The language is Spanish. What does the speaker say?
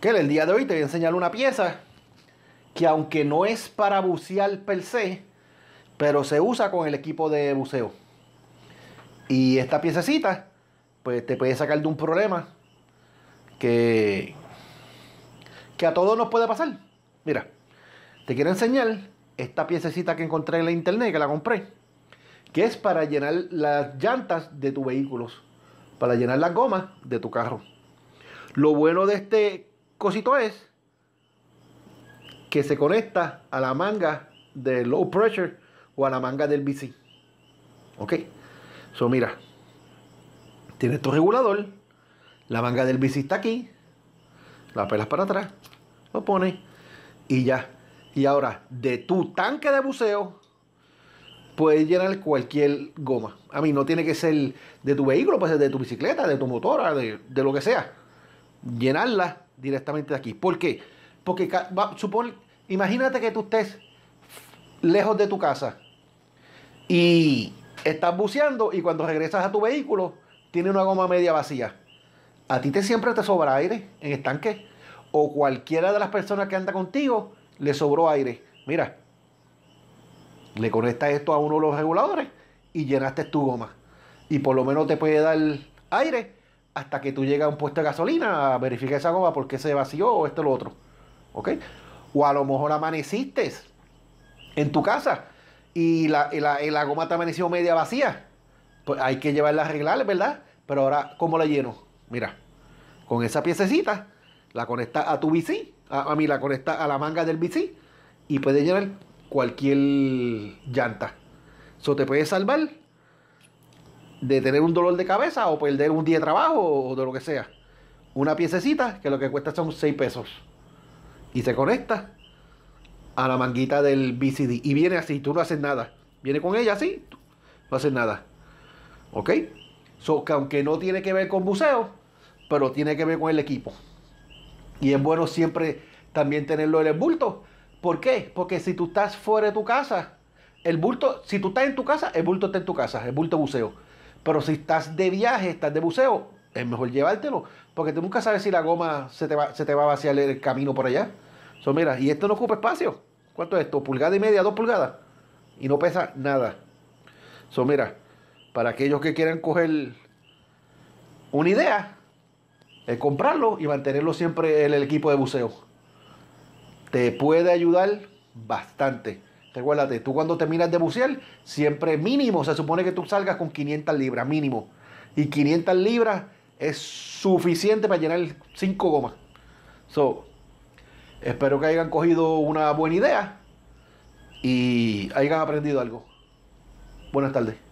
Que el día de hoy te voy a enseñar una pieza que aunque no es para bucear per se, pero se usa con el equipo de buceo. Y esta piececita, pues te puede sacar de un problema que, que a todos nos puede pasar. Mira, te quiero enseñar esta piececita que encontré en la internet, que la compré, que es para llenar las llantas de tus vehículos, para llenar las gomas de tu carro. Lo bueno de este cosito es que se conecta a la manga de low pressure o a la manga del bici Ok, eso mira, tiene tu regulador, la manga del bici está aquí, la pelas para atrás, lo pones y ya. Y ahora, de tu tanque de buceo, puedes llenar cualquier goma. A mí no tiene que ser de tu vehículo, puede ser de tu bicicleta, de tu motora, de lo que sea. Llenarla directamente de aquí. ¿Por qué? Porque imagínate que tú estés lejos de tu casa y estás buceando y cuando regresas a tu vehículo tiene una goma media vacía. A ti te siempre te sobra aire en tanque... o cualquiera de las personas que anda contigo le sobró aire. Mira, le conectas esto a uno de los reguladores y llenaste tu goma. Y por lo menos te puede dar aire hasta que tú llegas a un puesto de gasolina, verifica esa goma porque se vació o esto o lo otro. ¿Ok? O a lo mejor amaneciste en tu casa y la, goma te amaneció media vacía. Pues hay que llevarla a arreglar, ¿verdad? Pero ahora, ¿cómo la lleno? Mira, con esa piececita la conectas a tu bici, a, mí la conectas a la manga del bici y puedes llevar cualquier llanta. Eso te puede salvar de tener un dolor de cabeza o perder un día de trabajo o de lo que sea. Una piececita que lo que cuesta son 6 pesos. Y se conecta a la manguita del BCD. Y viene así, tú no haces nada. Viene con ella así, no haces nada. ¿Ok? So, aunque no tiene que ver con buceo, pero tiene que ver con el equipo. Y es bueno siempre también tenerlo en el bulto. ¿Por qué? Porque si tú estás fuera de tu casa, el bulto, si tú estás en tu casa, el bulto está en tu casa, el bulto buceo. Pero si estás de viaje, estás de buceo, es mejor llevártelo. Porque tú nunca sabes si la goma se te va, va a vaciar el camino por allá. So, mira, y esto no ocupa espacio. ¿Cuánto es esto? Pulgada y media, dos pulgadas. Y no pesa nada. So, mira, para aquellos que quieran coger una idea, es comprarlo y mantenerlo siempre en el equipo de buceo. Te puede ayudar bastante. Recuérdate, tú cuando terminas de bucear, siempre mínimo, se supone que tú salgas con 500 libras, mínimo. Y 500 libras es suficiente para llenar 5 gomas. So, espero que hayan cogido una buena idea y hayan aprendido algo. Buenas tardes.